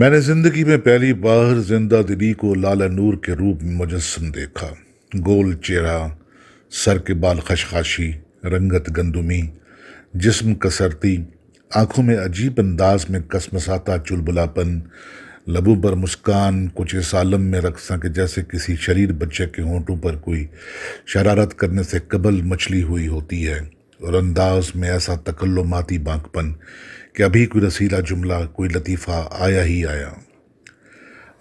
मैंने ज़िंदगी में पहली बार जिंदा दिली को लाल नूर के रूप में मुजस्म देखा गोल चेहरा सर के बाल खशखाशी रंगत गंदुमी जिस्म कसरती आंखों में अजीब अंदाज में कसमसाता चुलबुलापन लबू पर मुस्कान कुछ इस आलम में रख सके जैसे किसी शरीर बच्चे के होंठों पर कोई शरारत करने से कबल मछली हुई होती है और अंदाज में ऐसा तकल्लुमाती बांकपन कि अभी कोई रसीला जुमला कोई लतीफ़ा आया ही आया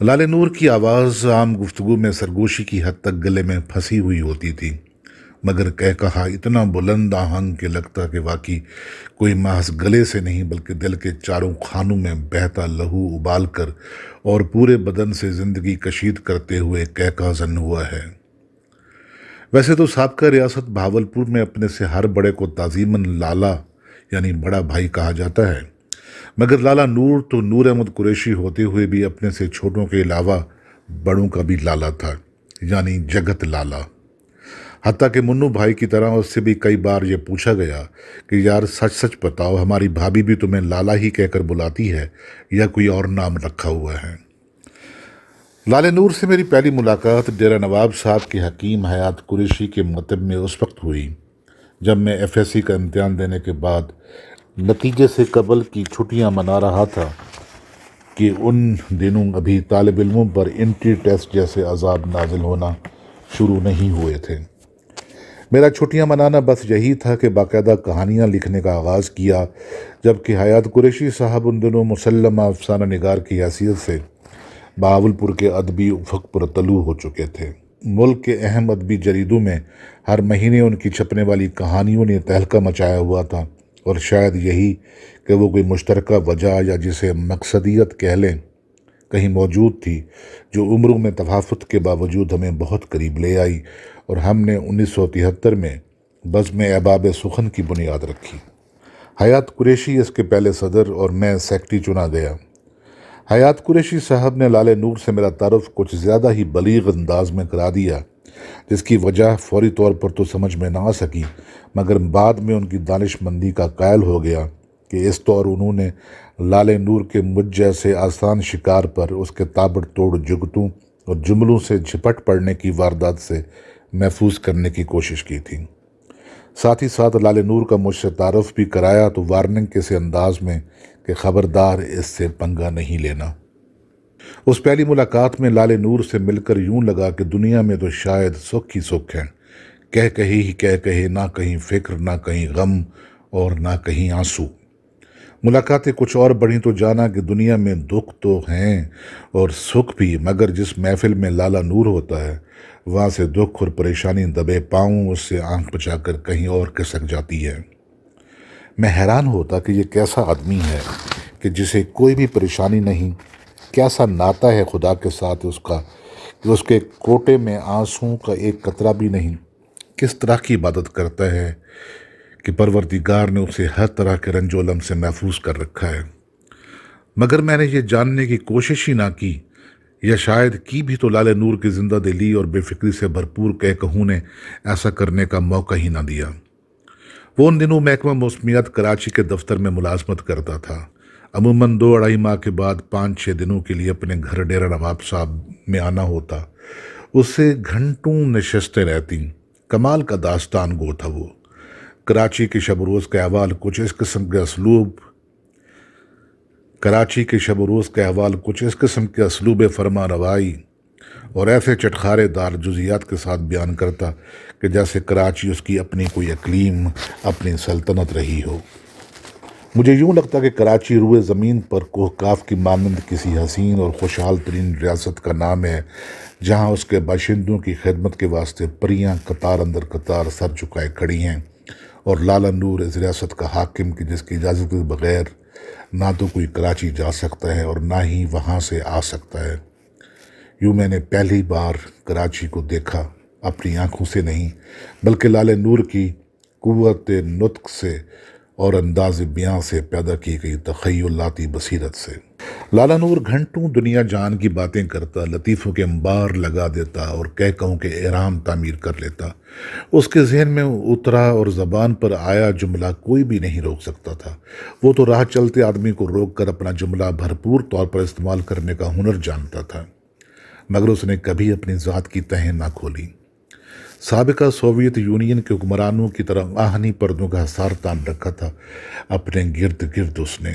लाल नूर की आवाज़ आम गुफ्तु में सरगोशी की हद तक गले में फंसी हुई होती थी मगर कह कहा इतना बुलंद आहंग के लगता कि वाकई कोई महज गले से नहीं बल्कि दिल के चारों खानों में बहता लहू उबाल कर और पूरे बदन से ज़िंदगी कशीद करते हुए कह का जन हुआ है वैसे तो सबका रियासत भावलपुर में अपने से हर बड़े को ताजीमन लाला यानी बड़ा भाई कहा जाता है मगर लाला नूर तो नूर अहमद कुरैशी होते हुए भी अपने से छोटों के अलावा बड़ों का भी लाला था यानी जगत लाला हती कि मुन्नू भाई की तरह उससे भी कई बार ये पूछा गया कि यार सच सच बताओ हमारी भाभी भी तुम्हें लाला ही कहकर बुलाती है या कोई और नाम रखा हुआ है लाल नूर से मेरी पहली मुलाकात डेरा नवाब साहब के हकीम हयात कुरेशी के मतब में उस वक्त हुई जब मैं एफएससी का इम्तहान देने के बाद नतीजे से कबल की छुट्टियां मना रहा था कि उन दिनों अभी तालब इलमों पर इंट्री टेस्ट जैसे अजाब नाजिल होना शुरू नहीं हुए थे मेरा छुट्टियां मनाना बस यही था कि बाकायदा कहानियां लिखने का आगाज़ किया जबकि हयात कुरेशी साहब उन दिनों मुसलमा अफसाना नगार की हैसियत से बहावलपुर के अदबी उफक पर तलु हो चुके थे मुल्क के अहम अदबी जरीदों में हर महीने उनकी छपने वाली कहानियों ने तहलका मचाया हुआ था और शायद यही कि वो कोई मुश्तरक वजह या जिसे मकसदियत कह लें कहीं मौजूद थी जो उम्र में तफाफत के बावजूद हमें बहुत करीब ले आई और हमने उन्नीस सौ तिहत्तर में बज़म अहबाब सुखन की बुनियाद रखी हयात कुरेशी इसके पहले सदर और मैं सेक्रटरी चुना गया हयात कुरेशी साहब ने लाले नूर से मेरा तारफ़ कुछ ज़्यादा ही बलीग अंदाज में करा दिया जिसकी वजह फौरी तौर पर तो समझ में ना आ सकी मगर बाद में उनकी दानिशमंदी का कायल हो गया कि इस तौर उन्होंने लाले नूर के मुझ जैसे आसान शिकार पर उसके ताबड़ तोड़ जुगतों और जुमलों से झपट पड़ने की वारदात से महफूज करने की कोशिश की थी साथ ही साथ लाल नूर का मुझसे तारफ़ भी कराया तो वार्निंग के से अंदाज में कि ख़बरदार इससे पंगा नहीं लेना उस पहली मुलाकात में लाले नूर से मिलकर यूं लगा कि दुनिया में तो शायद सुख ही सुख हैं कह कहे ही कह कहे ना कहीं फ़िक्र ना कहीं गम और ना कहीं आंसू मुलाकातें कुछ और बढ़ी तो जाना कि दुनिया में दुख तो हैं और सुख भी मगर जिस महफिल में लाला नूर होता है वहाँ से दुख और परेशानी दबे पाऊँ उससे आंख बचाकर कहीं और खिसक जाती है मैं हैरान होता कि ये कैसा आदमी है कि जिसे कोई भी परेशानी नहीं कैसा नाता है खुदा के साथ उसका कि उसके कोटे में आंसू का एक कतरा भी नहीं किस तरह की इबादत करता है कि परवरदिगार ने उसे हर तरह के रंजोलम से महफूज कर रखा है मगर मैंने ये जानने की कोशिश ही ना की या शायद की भी तो लाल नूर की जिंदा दिली और बेफिक्री से भरपूर कह कहूँ ने ऐसा करने का मौका ही ना दिया वो उन दिनों महकमा मौसमियात कराची के दफ्तर में मुलाजमत करता था अमूमन दो अढ़ाई माह के बाद पाँच छः दिनों के लिए अपने घर डेरा नवाब साहब में आना होता उससे घंटों नशस्तें रहती कमाल का दास्तान गो था वो कराची के शब रोज़ के अहवाल कुछ इस किस्म के असलूब कराची के शब रोज़ के अहवाल कुछ इस किस्म के असलूब फरमा रवाई और ऐसे दार जुजियात के साथ बयान करता कि जैसे कराची उसकी अपनी कोई अकलीम अपनी सल्तनत रही हो मुझे यूँ लगता कि कराची रुए ज़मीन पर कोहकाफ की मानंद किसी हसीन और खुशहाल तरीन रियासत का नाम है जहाँ उसके बाशिंदों की खिदमत के वास्ते परियाँ कतार अंदर कतार सर चुकाए खड़ी हैं और लाला नूर इस रियासत का हाकिम की जिसकी इजाज़त के बगैर ना तो कोई कराची जा सकता है और ना ही वहाँ से आ सकता है यूँ मैंने पहली बार कराची को देखा अपनी आँखों से नहीं बल्कि लाल नूर की कुत नुतक से और अंदाज ब्याँ से पैदा की गई तखयलाती बसीरत से लाला नूर घंटों दुनिया जान की बातें करता लतीफ़ों के अंबार लगा देता और कह कहूँ के एहराम तामीर कर लेता उसके जहन में उतरा और ज़बान पर आया जुमला कोई भी नहीं रोक सकता था वो तो राह चलते आदमी को रोक कर अपना जुमला भरपूर तौर पर इस्तेमाल करने का हुनर जानता था मगर उसने कभी अपनी ज़ात की तहें ना खोली सबका सोवियत यूनियन के हुक्मरानों की तरह आहनी पर्दों का हसार तान रखा था अपने गिरद गिर्द उसने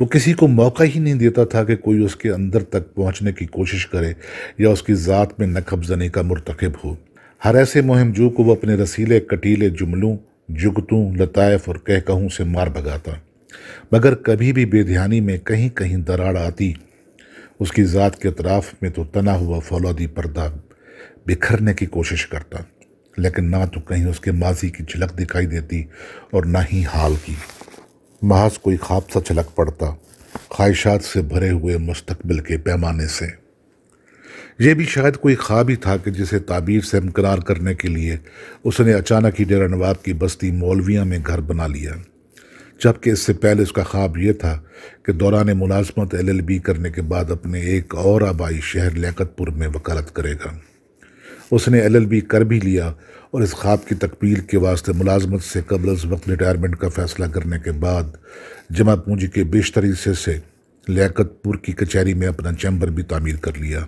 वो किसी को मौका ही नहीं देता था कि कोई उसके अंदर तक पहुंचने की कोशिश करे या उसकी ज़ात में जने का मरतकब हो हर ऐसे मुहिमजू को वह अपने रसीले कटीले जुमलों जुगतों लताइफ और कहकहों से मार भगाता मगर कभी भी बेध्यानी में कहीं कहीं दराड़ आती उसकी ज़ात के अतराफ़ में तो तना हुआ फौलादी पर्दा बिखरने की कोशिश करता लेकिन ना तो कहीं उसके माजी की झलक दिखाई देती और ना ही हाल की महज कोई ख्वाब सा झलक पड़ता ख्वाहिशात से भरे हुए मुस्तबिल के पैमाने से यह भी शायद कोई ख्वाब ही था कि जिसे ताबीर से इमकरार करने के लिए उसने अचानक ही डेरा नवाब की बस्ती मौलविया में घर बना लिया जबकि इससे पहले उसका ख्वाब यह था कि दौरान मुलाजमत एल एल बी करने के बाद अपने एक और आबाई शहर लियाकतपुर में वकालत करेगा उसने एल एल बी कर भी लिया और इस ख्वाब की तकमील के वास्ते मुलाजमत से कबल उस वक्त रिटायरमेंट का फ़ैसला करने के बाद जमा पूंजी के बेशतर हिस्से से लियाकतपुर की कचहरी में अपना चैम्बर भी तामीर कर लिया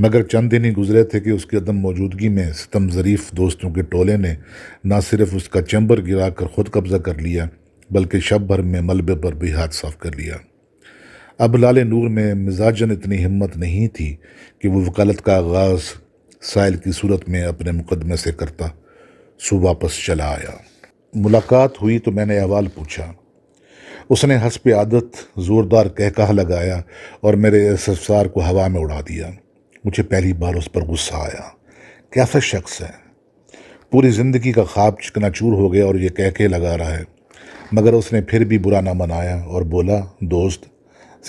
मगर चंद दिन ही गुजरे थे कि उसकी अदम मौजूदगी में सितम ज़रीफ़ दोस्तों के टोले ने ना सिर्फ उसका चैम्बर गिरा कर ख़ुद कब्ज़ा कर लिया बल्कि शब भर में मलबे पर भी हाथ साफ कर लिया अब लाल नूर में मिजाजन इतनी हिम्मत नहीं थी कि वो वकालत का आगाज़ साइल की सूरत में अपने मुकदमे से करता सो वापस चला आया मुलाकात हुई तो मैंने अहवाल पूछा उसने हंसप आदत ज़ोरदार कहकह लगाया और मेरे एसएसआर को हवा में उड़ा दिया मुझे पहली बार उस पर गुस्सा आया कैसा शख्स है पूरी ज़िंदगी का ख्वाब चिकनाचूर हो गया और ये कह के लगा रहा है मगर उसने फिर भी बुरा ना मनाया और बोला दोस्त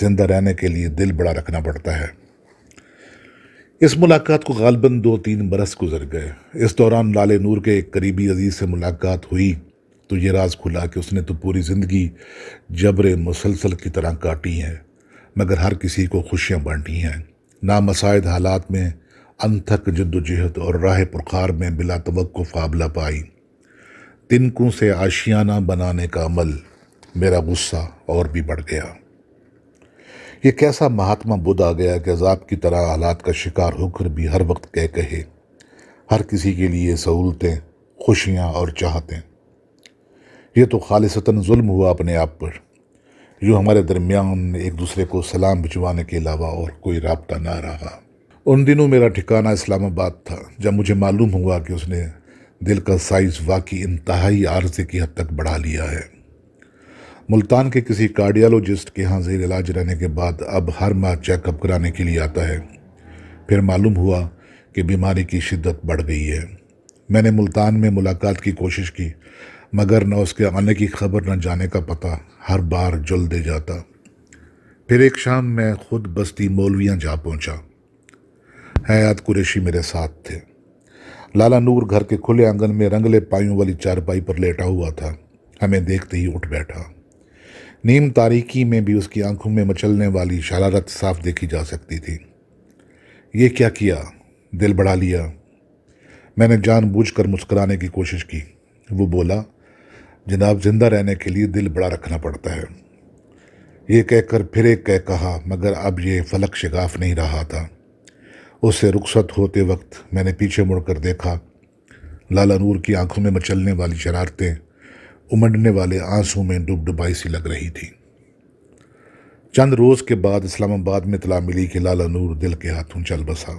ज़िंदा रहने के लिए दिल बड़ा रखना पड़ता है इस मुलाकात को गालबन दो तीन बरस गुजर गए इस दौरान लाले नूर के एक करीबी अजीज़ से मुलाकात हुई तो ये राज खुला कि उसने तो पूरी ज़िंदगी जबर मुसलसल की तरह काटी है मगर हर किसी को खुशियाँ बांटी हैं मसायद हालात में अनथक जद्दोजहद और राह पुरखार में बिला तवक्फ़ आबला पाई तिनकों से आशियाना बनाने का अमल मेरा गुस्सा और भी बढ़ गया ये कैसा महात्मा बुद्ध आ गया कि अजाब की तरह हालात का शिकार होकर भी हर वक्त कह कहे हर किसी के लिए सहूलतें खुशियाँ और चाहतें यह तो खालिशता जुल्म हुआ अपने आप पर जो हमारे दरमियान एक दूसरे को सलाम भिजवाने के अलावा और कोई रबता ना रहा उन दिनों मेरा ठिकाना इस्लामाबाद था जब मुझे मालूम हुआ कि उसने दिल का साइज वाकई इंतहाई आरजे की हद तक बढ़ा लिया है मुल्तान के किसी कार्डियालोजिस्ट के यहाँ जेर इलाज रहने के बाद अब हर माह चेकअप कराने के लिए आता है फिर मालूम हुआ कि बीमारी की शिद्दत बढ़ गई है मैंने मुल्तान में मुलाकात की कोशिश की मगर न उसके आने की खबर न जाने का पता हर बार जुल दे जाता फिर एक शाम मैं खुद बस्ती मौलवियाँ जा पहुँचा हयात कुरेशी मेरे साथ थे लाला नूर घर के खुले आंगन में रंगले पायों वाली चारपाई पर लेटा हुआ था हमें देखते ही उठ बैठा नीम तारीकी में भी उसकी आंखों में मचलने वाली शरारत साफ देखी जा सकती थी ये क्या किया दिल बढ़ा लिया मैंने जानबूझकर मुस्कराने की कोशिश की वो बोला जनाब जिंदा रहने के लिए दिल बड़ा रखना पड़ता है ये कहकर फिर एक कह कहा मगर अब ये फलक शिगाफ नहीं रहा था उससे रुखसत होते वक्त मैंने पीछे मुड़कर देखा लाला नूर की आंखों में मचलने वाली शरारतें उमड़ने वाले आंसू में डुब डुबाई सी लग रही थी चंद रोज़ के बाद इस्लामाबाद में तला मिली कि लाला नूर दिल के हाथों चल बसा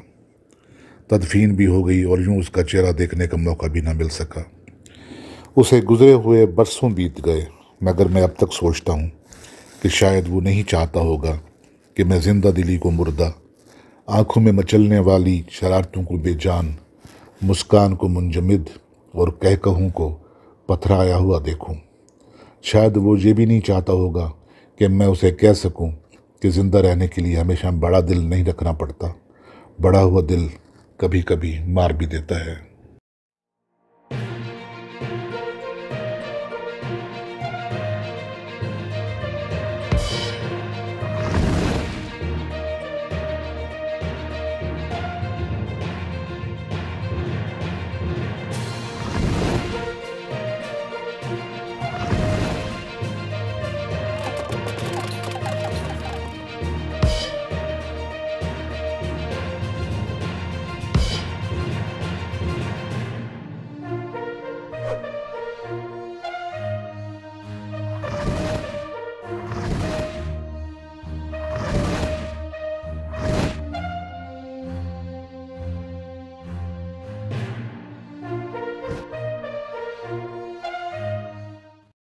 तदफीन भी हो गई और यूं उसका चेहरा देखने का मौका भी ना मिल सका उसे गुजरे हुए बरसों बीत गए मगर मैं अब तक सोचता हूँ कि शायद वो नहीं चाहता होगा कि मैं ज़िंदा दिली को मुर्दा आंखों में मचलने वाली शरारतों को बेजान मुस्कान को मुंजमद और कह कहूँ को पथराया हुआ देखूँ शायद वो ये भी नहीं चाहता होगा कि मैं उसे कह सकूँ कि ज़िंदा रहने के लिए हमेशा बड़ा दिल नहीं रखना पड़ता बड़ा हुआ दिल कभी कभी मार भी देता है